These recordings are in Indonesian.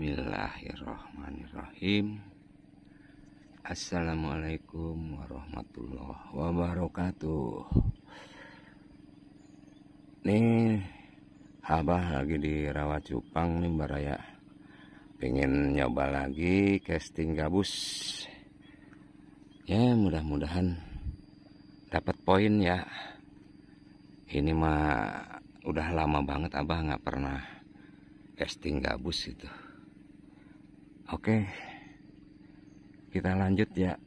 Bismillahirrahmanirrahim Assalamualaikum warahmatullahi wabarakatuh Nih Abah lagi di Rawa Cupang nih Baraya Pengen nyoba lagi casting gabus Ya mudah-mudahan dapat poin ya Ini mah udah lama banget Abah gak pernah casting gabus itu Oke, kita lanjut ya.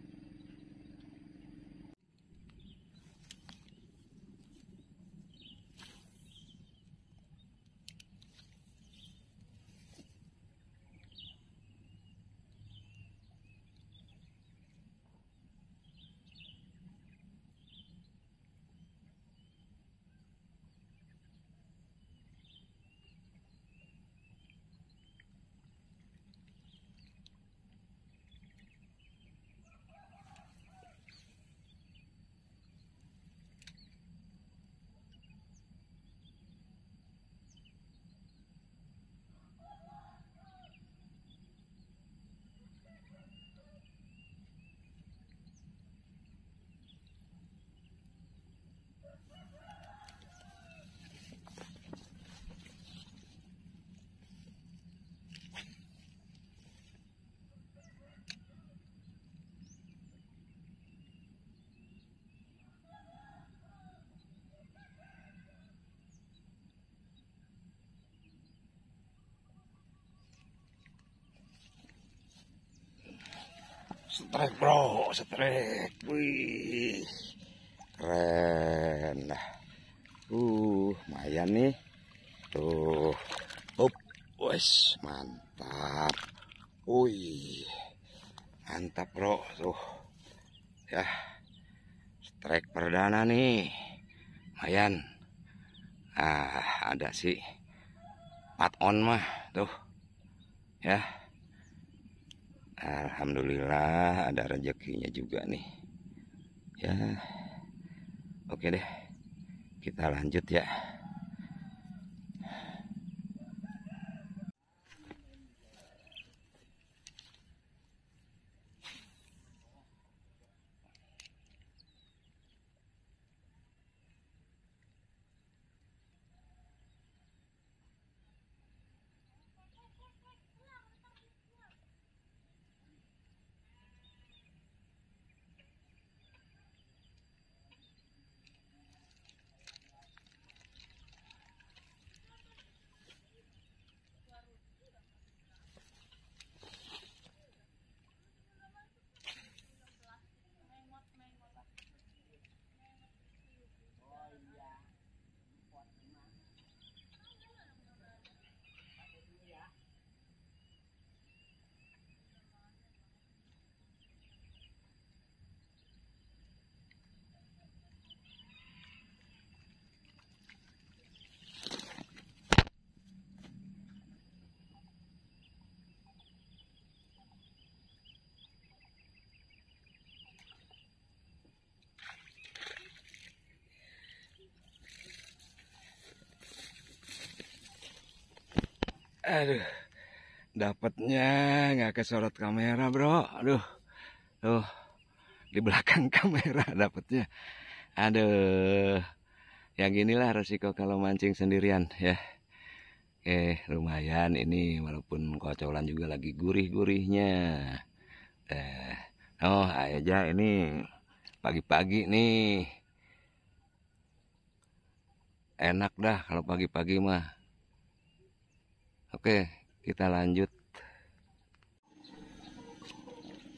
setrek bro setrek wih keren lah uh lumayan nih tuh up wes mantap wih mantap bro tuh ya strike perdana nih lumayan ah ada sih pat on mah tuh ya Alhamdulillah ada rezekinya juga nih ya oke deh kita lanjut ya Aduh. Dapatnya nggak kesorot kamera, Bro. Aduh. Tuh. Di belakang kamera dapatnya. Aduh. yang inilah resiko kalau mancing sendirian ya. eh lumayan ini walaupun kocolan juga lagi gurih-gurihnya. Eh, oh, aja ini pagi-pagi nih enak dah kalau pagi-pagi mah Oke, kita lanjut.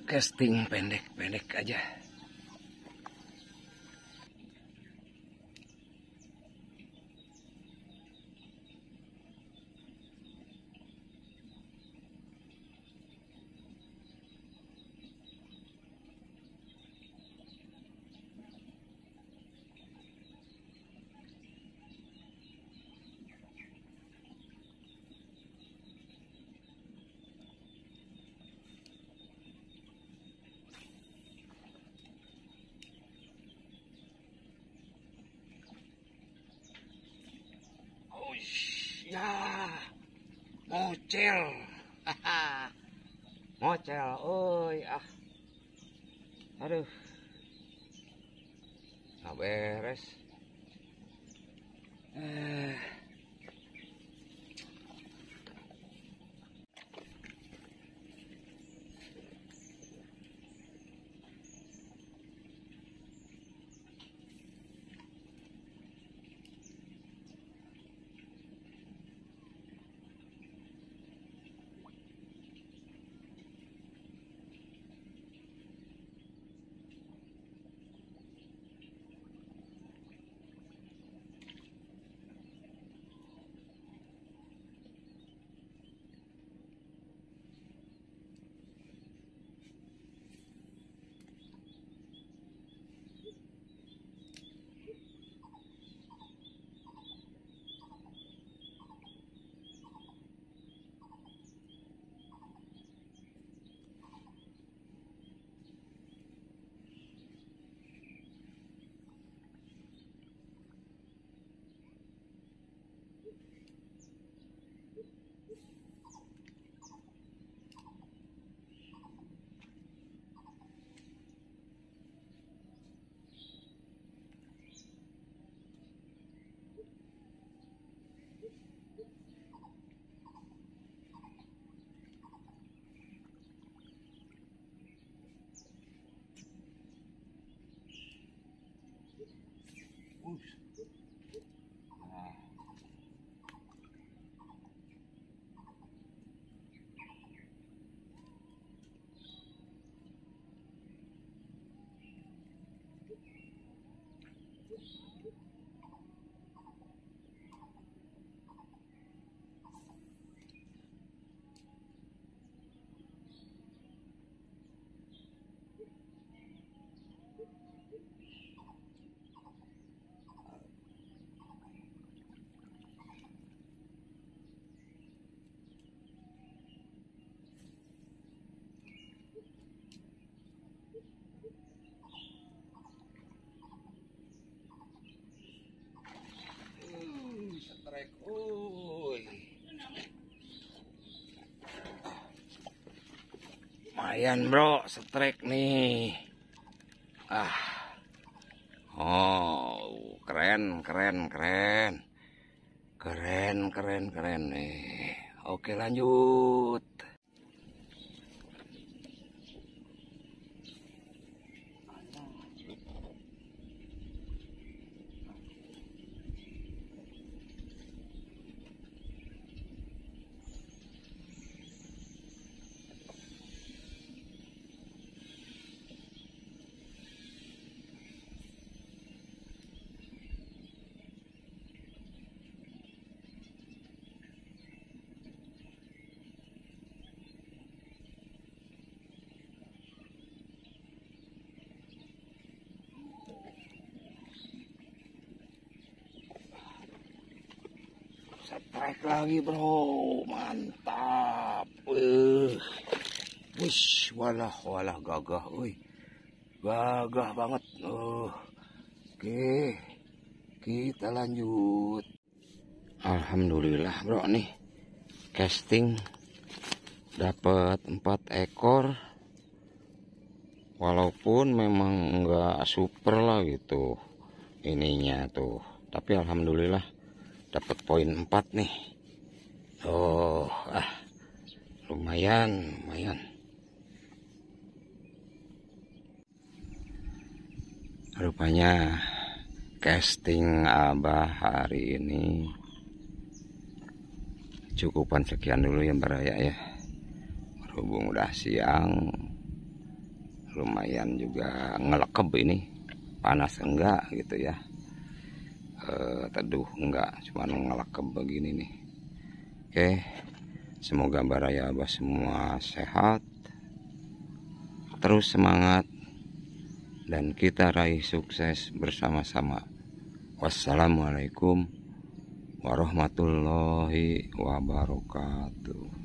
Casting pendek-pendek aja. ya mocel mocel oi ah aduh nggak beres eh sekalian bro strike nih ah oh keren keren keren keren keren keren nih oke lanjut Strike lagi bro, mantap. Uh. Eh. Wish, walah, walah gagah, woi. Gagah banget. Uh. Oke, kita lanjut. Alhamdulillah bro nih, casting dapat empat ekor. Walaupun memang enggak super lah gitu ininya tuh, tapi alhamdulillah dapat poin 4 nih oh ah lumayan lumayan rupanya casting abah hari ini cukupan sekian dulu ya Raya ya berhubung udah siang lumayan juga ngelekeb ini panas enggak gitu ya eh, teduh enggak cuman ngelakep begini nih oke semoga baraya abah semua sehat terus semangat dan kita raih sukses bersama-sama wassalamualaikum warahmatullahi wabarakatuh